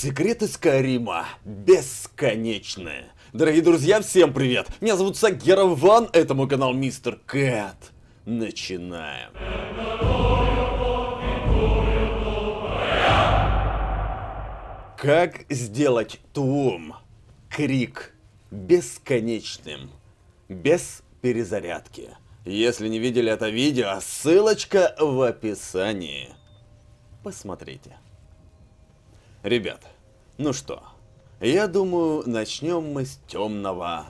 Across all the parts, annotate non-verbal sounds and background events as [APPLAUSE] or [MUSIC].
Секреты Скайрима бесконечные. Дорогие друзья, всем привет! Меня зовут Сагера Ван, это мой канал Мистер Кэт. Начинаем. Как сделать Туум, крик, бесконечным, без перезарядки? Если не видели это видео, ссылочка в описании. Посмотрите. Ребят, ну что, я думаю, начнем мы с темного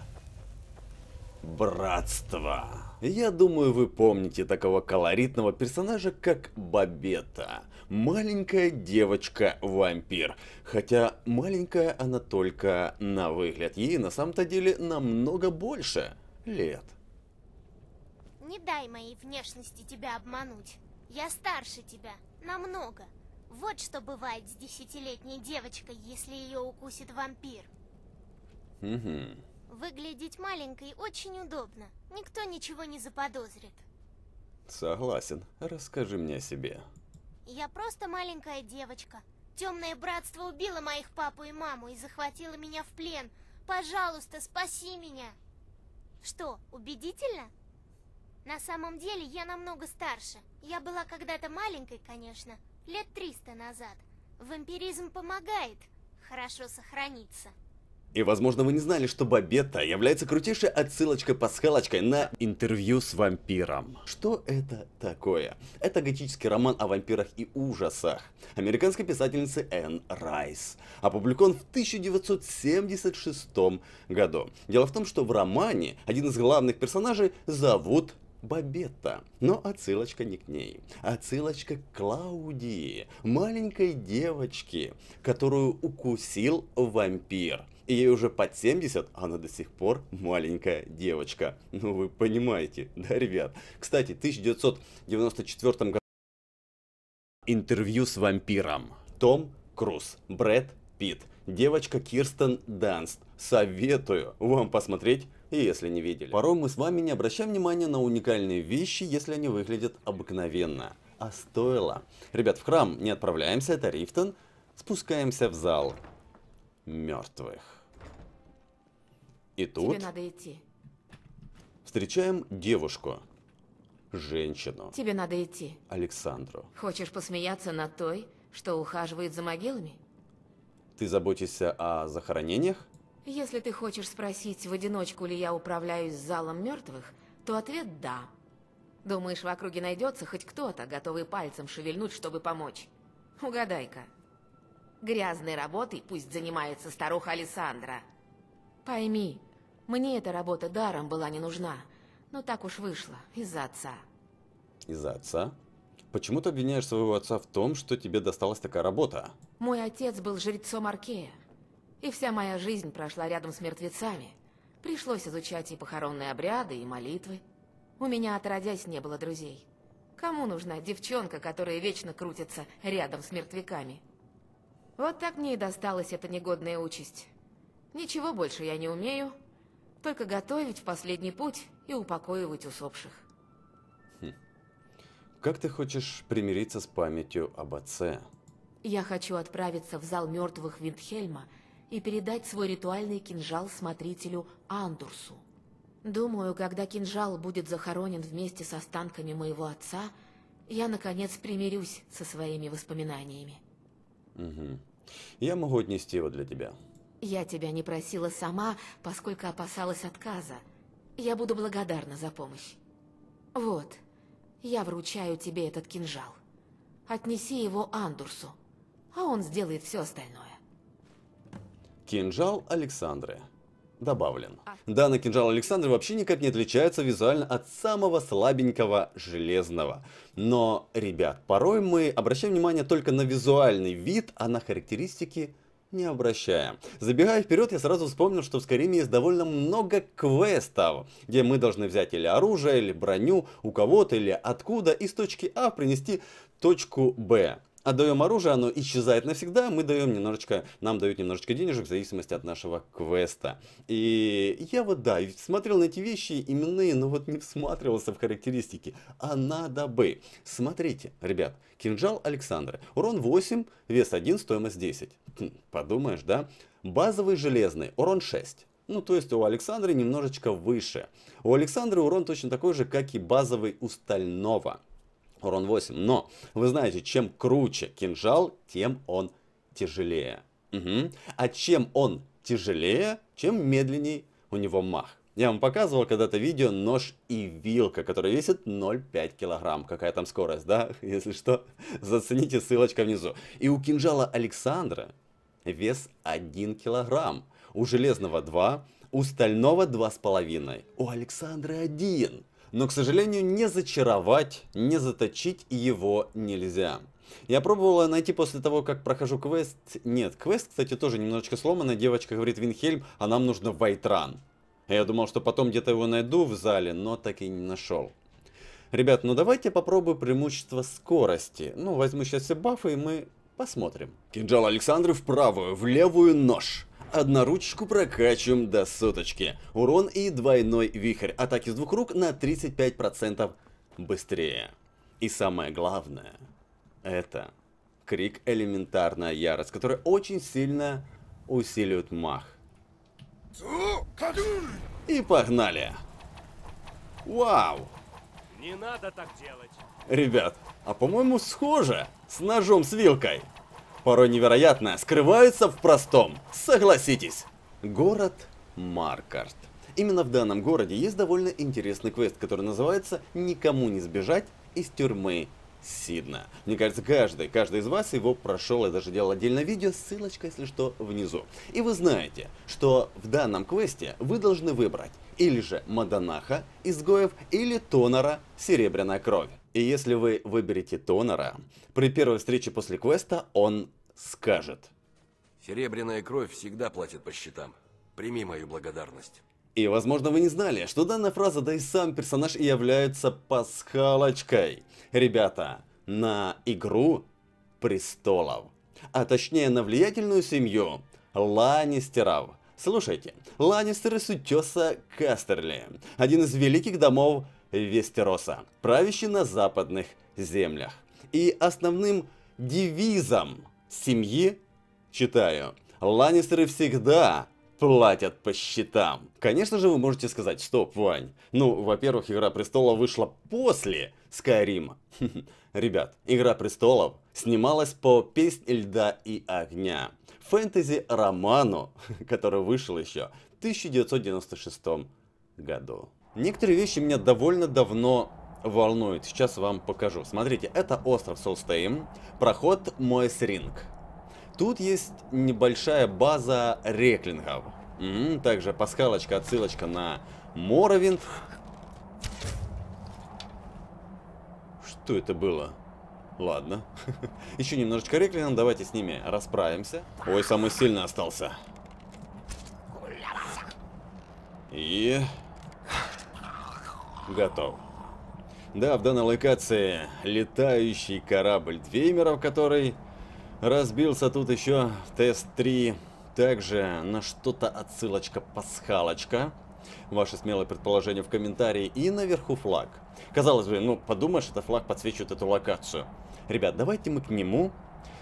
братства. Я думаю, вы помните такого колоритного персонажа, как Бабета. Маленькая девочка-вампир. Хотя маленькая она только на выгляд. Ей на самом-то деле намного больше лет. Не дай моей внешности тебя обмануть. Я старше тебя. Намного. Вот что бывает с десятилетней девочкой, если ее укусит вампир. Угу. Выглядеть маленькой очень удобно. Никто ничего не заподозрит. Согласен. Расскажи мне о себе. Я просто маленькая девочка. Темное братство убило моих папу и маму и захватило меня в плен. Пожалуйста, спаси меня. Что, убедительно? На самом деле я намного старше. Я была когда-то маленькой, конечно, лет 300 назад. Вампиризм помогает хорошо сохраниться. И, возможно, вы не знали, что Бабетта является крутейшей отсылочкой-пасхалочкой на интервью с вампиром. Что это такое? Это готический роман о вампирах и ужасах американской писательницы Энн Райс. Опубликован в 1976 году. Дело в том, что в романе один из главных персонажей зовут Бабетта, но отсылочка не к ней. Отсылочка к Клаудии, маленькой девочке, которую укусил вампир. ей уже под 70, а она до сих пор маленькая девочка. Ну вы понимаете, [LAUGHS] да, ребят? Кстати, 1994 году интервью с вампиром. Том Круз, Брэд Питт девочка Кирстен Данст. Советую вам посмотреть, если не видели. Порой мы с вами не обращаем внимания на уникальные вещи, если они выглядят обыкновенно. А стоило. Ребят, в храм не отправляемся, это Рифтон. Спускаемся в зал мертвых. И тут... Тебе надо идти. Встречаем девушку. Женщину. Тебе надо идти. Александру. Хочешь посмеяться над той, что ухаживает за могилами? Ты заботишься о захоронениях? Если ты хочешь спросить, в одиночку ли я управляюсь залом мертвых, то ответ «да». Думаешь, в округе найдется хоть кто-то, готовый пальцем шевельнуть, чтобы помочь? Угадай-ка. Грязной работой пусть занимается старуха Александра. Пойми, мне эта работа даром была не нужна, но так уж вышло, из-за отца. Из-за отца? Почему ты обвиняешь своего отца в том, что тебе досталась такая работа? Мой отец был жрецом Аркея. И вся моя жизнь прошла рядом с мертвецами. Пришлось изучать и похоронные обряды, и молитвы. У меня отродясь не было друзей. Кому нужна девчонка, которая вечно крутится рядом с мертвяками? Вот так мне и досталась эта негодная участь. Ничего больше я не умею, только готовить в последний путь и упокоивать усопших. Как ты хочешь примириться с памятью об отце? Я хочу отправиться в зал мертвых Виндхельма и передать свой ритуальный кинжал смотрителю Андурсу. Думаю, когда кинжал будет захоронен вместе с останками моего отца, я, наконец, примирюсь со своими воспоминаниями. Угу. Я могу отнести его для тебя. Я тебя не просила сама, поскольку опасалась отказа. Я буду благодарна за помощь. Вот. Я вручаю тебе этот кинжал. Отнеси его Андурсу, а он сделает все остальное. Кинжал Александры. Добавлен. А. Данный кинжал Александры вообще никак не отличается визуально от самого слабенького железного. Но, ребят, порой мы обращаем внимание только на визуальный вид, а на характеристики – не обращая. Забегая вперед, я сразу вспомнил, что в Скайриме есть довольно много квестов, где мы должны взять или оружие, или броню у кого-то, или откуда, из точки А принести точку Б отдаем оружие, оно исчезает навсегда, мы даем немножечко, нам дают немножечко денежек в зависимости от нашего квеста. И я вот, да, смотрел на эти вещи именные, но вот не всматривался в характеристики, а надо бы. Смотрите, ребят, кинжал Александра, урон 8, вес 1, стоимость 10. Хм, подумаешь, да? Базовый железный, урон 6. Ну, то есть у Александры немножечко выше. У Александры урон точно такой же, как и базовый у Стального урон 8. Но вы знаете, чем круче кинжал, тем он тяжелее. Угу. А чем он тяжелее, чем медленней у него мах. Я вам показывал когда-то видео нож и вилка, который весит 0,5 килограмм. Какая там скорость, да? [LAUGHS] Если что, зацените, ссылочка внизу. И у кинжала Александра вес 1 килограмм. У железного 2, у стального 2,5, у Александра 1 но, к сожалению, не зачаровать, не заточить его нельзя. Я пробовала найти после того, как прохожу квест. Нет, квест, кстати, тоже немножечко сломанный. Девочка говорит, Винхельм, а нам нужно Вайтран. Я думал, что потом где-то его найду в зале, но так и не нашел. Ребят, ну давайте попробую преимущество скорости. Ну, возьму сейчас все бафы, и мы посмотрим. Кинжал Александры в правую, в левую нож. Одноручку прокачиваем до соточки. Урон и двойной вихрь. Атаки с двух рук на 35% быстрее. И самое главное, это крик элементарная ярость, который очень сильно усиливает мах. И погнали. Вау. Не надо так делать. Ребят, а по-моему схоже с ножом с вилкой порой невероятно, скрывается в простом. Согласитесь. Город Маркарт. Именно в данном городе есть довольно интересный квест, который называется «Никому не сбежать из тюрьмы Сидна». Мне кажется, каждый, каждый из вас его прошел, я даже делал отдельное видео, ссылочка, если что, внизу. И вы знаете, что в данном квесте вы должны выбрать или же Маданаха, изгоев, или Тонора, серебряная кровь. И если вы выберете Тонора, при первой встрече после квеста он скажет. Серебряная кровь всегда платит по счетам. Прими мою благодарность. И, возможно, вы не знали, что данная фраза, да и сам персонаж и являются пасхалочкой. Ребята, на игру престолов. А точнее, на влиятельную семью Ланнистеров. Слушайте, Ланнистеры с Кастерли, один из великих домов Вестероса, правящий на западных землях. И основным девизом семьи, читаю, Ланнистеры всегда платят по счетам. Конечно же, вы можете сказать, стоп, Вань. Ну, во-первых, Игра Престолов вышла после Скайрима. [LAUGHS] Ребят, Игра Престолов снималась по Песне льда и огня. Фэнтези-роману, [LAUGHS] который вышел еще в 1996 году. Некоторые вещи меня довольно давно волнует. Сейчас вам покажу. Смотрите, это остров Солстейм, проход Моэсринг. Тут есть небольшая база реклингов. также пасхалочка, отсылочка на Моровинд. Что это было? Ладно. [LAUGHS] Еще немножечко Реклингов. давайте с ними расправимся. Ой, самый сильный остался. И... Готов. Да, в данной локации летающий корабль, двеймеров который разбился тут еще в Тест-3. Также на что-то отсылочка-пасхалочка. Ваше смелое предположение в комментарии. И наверху флаг. Казалось бы, ну подумаешь, это флаг подсвечивает эту локацию. Ребят, давайте мы к нему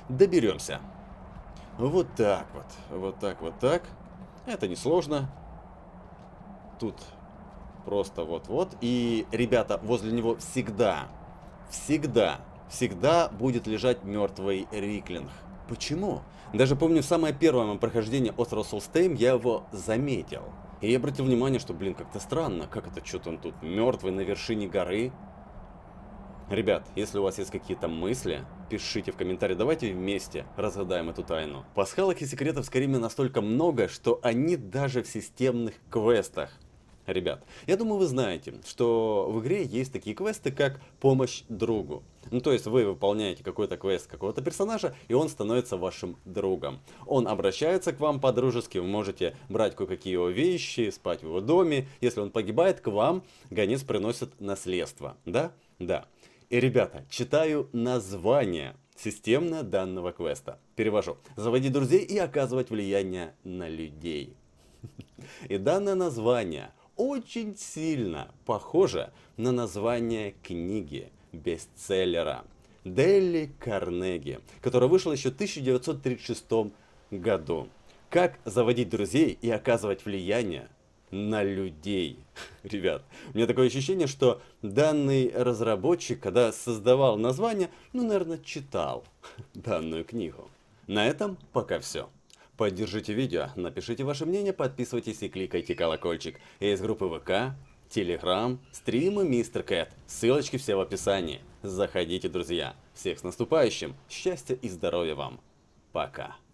доберемся. Вот так вот. Вот так, вот так. Это несложно. Тут Просто вот-вот. И, ребята, возле него всегда, всегда, всегда будет лежать мертвый Риклинг. Почему? Даже помню, самое первое мое прохождение острова Солстейм, я его заметил. И я обратил внимание, что, блин, как-то странно, как это, что-то он тут мертвый на вершине горы. Ребят, если у вас есть какие-то мысли, пишите в комментарии, давайте вместе разгадаем эту тайну. Пасхалок и секретов скорее Кариме настолько много, что они даже в системных квестах ребят, я думаю, вы знаете, что в игре есть такие квесты, как помощь другу. Ну, то есть вы выполняете какой-то квест какого-то персонажа, и он становится вашим другом. Он обращается к вам по-дружески, вы можете брать кое-какие его вещи, спать в его доме. Если он погибает, к вам гонец приносит наследство. Да? Да. И, ребята, читаю название системное данного квеста. Перевожу. Заводить друзей и оказывать влияние на людей. [LAUGHS] И данное название очень сильно похоже на название книги, бестселлера Делли Карнеги, которая вышла еще в 1936 году. Как заводить друзей и оказывать влияние на людей. [LAUGHS] Ребят, у меня такое ощущение, что данный разработчик, когда создавал название, ну, наверное, читал [LAUGHS] данную книгу. На этом пока все. Поддержите видео, напишите ваше мнение, подписывайтесь и кликайте колокольчик. из группы ВК, Телеграм, стримы Мистер Кэт. Ссылочки все в описании. Заходите, друзья. Всех с наступающим. Счастья и здоровья вам. Пока.